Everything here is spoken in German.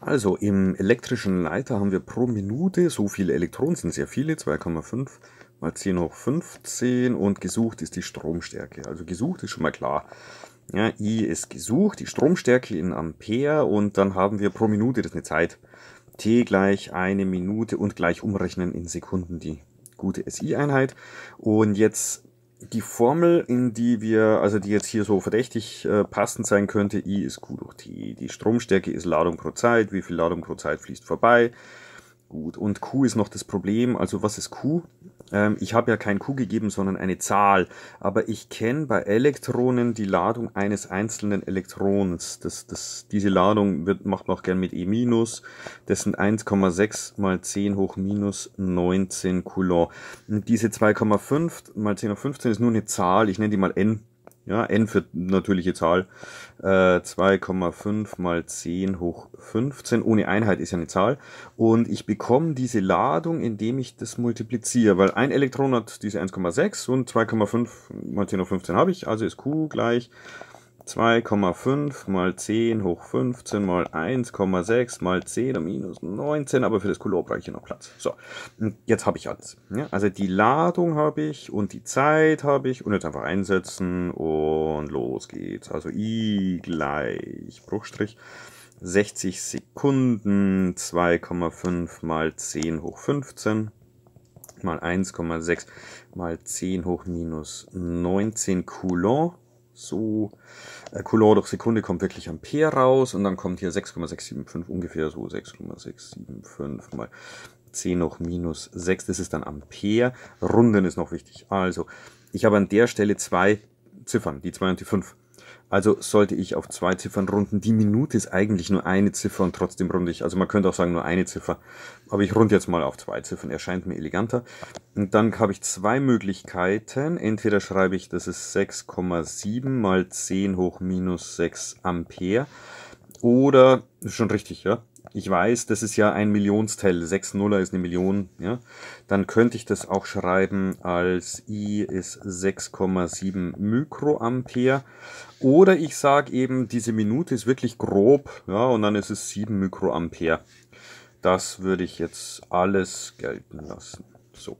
Also im elektrischen Leiter haben wir pro Minute so viele Elektronen, sind sehr viele, 2,5 mal 10 hoch 15 und gesucht ist die Stromstärke. Also gesucht ist schon mal klar. Ja, I ist gesucht, die Stromstärke in Ampere und dann haben wir pro Minute, das ist eine Zeit, T gleich eine Minute und gleich umrechnen in Sekunden die gute SI-Einheit. Und jetzt die Formel, in die wir, also die jetzt hier so verdächtig äh, passend sein könnte, I ist Q durch T. Die Stromstärke ist Ladung pro Zeit, wie viel Ladung pro Zeit fließt vorbei. Gut, und Q ist noch das Problem. Also was ist Q? Ähm, ich habe ja kein Q gegeben, sondern eine Zahl. Aber ich kenne bei Elektronen die Ladung eines einzelnen Elektrons. Das, das, diese Ladung wird, macht man auch gern mit E-. Das sind 1,6 mal 10 hoch minus 19 Coulomb. Und diese 2,5 mal 10 hoch 15 ist nur eine Zahl. Ich nenne die mal N. Ja, n für natürliche Zahl. Äh, 2,5 mal 10 hoch 15. Ohne Einheit ist ja eine Zahl. Und ich bekomme diese Ladung, indem ich das multipliziere. Weil ein Elektron hat diese 1,6 und 2,5 mal 10 hoch 15 habe ich. Also ist Q gleich 2,5 mal 10 hoch 15 mal 1,6 mal 10 minus 19, aber für das Coulomb brauche ich hier noch Platz. So, jetzt habe ich alles. Ja? Also die Ladung habe ich und die Zeit habe ich und jetzt einfach einsetzen und los geht's. Also I gleich Bruchstrich 60 Sekunden 2,5 mal 10 hoch 15 mal 1,6 mal 10 hoch minus 19 Coulomb so äh, Coulomb durch Sekunde kommt wirklich Ampere raus und dann kommt hier 6,675 ungefähr so 6,675 mal 10 hoch minus 6, das ist dann Ampere. Runden ist noch wichtig. Also, ich habe an der Stelle zwei Ziffern, die 2 und die 5. Also sollte ich auf zwei Ziffern runden. Die Minute ist eigentlich nur eine Ziffer und trotzdem runde ich. Also man könnte auch sagen nur eine Ziffer. Aber ich runde jetzt mal auf zwei Ziffern. Erscheint mir eleganter. Und dann habe ich zwei Möglichkeiten. Entweder schreibe ich, das ist 6,7 mal 10 hoch minus 6 Ampere. Oder, schon richtig, ja. Ich weiß, das ist ja ein Millionsteil. 6 Nuller ist eine Million, ja. Dann könnte ich das auch schreiben als I ist 6,7 Mikroampere. Oder ich sage eben, diese Minute ist wirklich grob, ja, und dann ist es 7 Mikroampere. Das würde ich jetzt alles gelten lassen. So.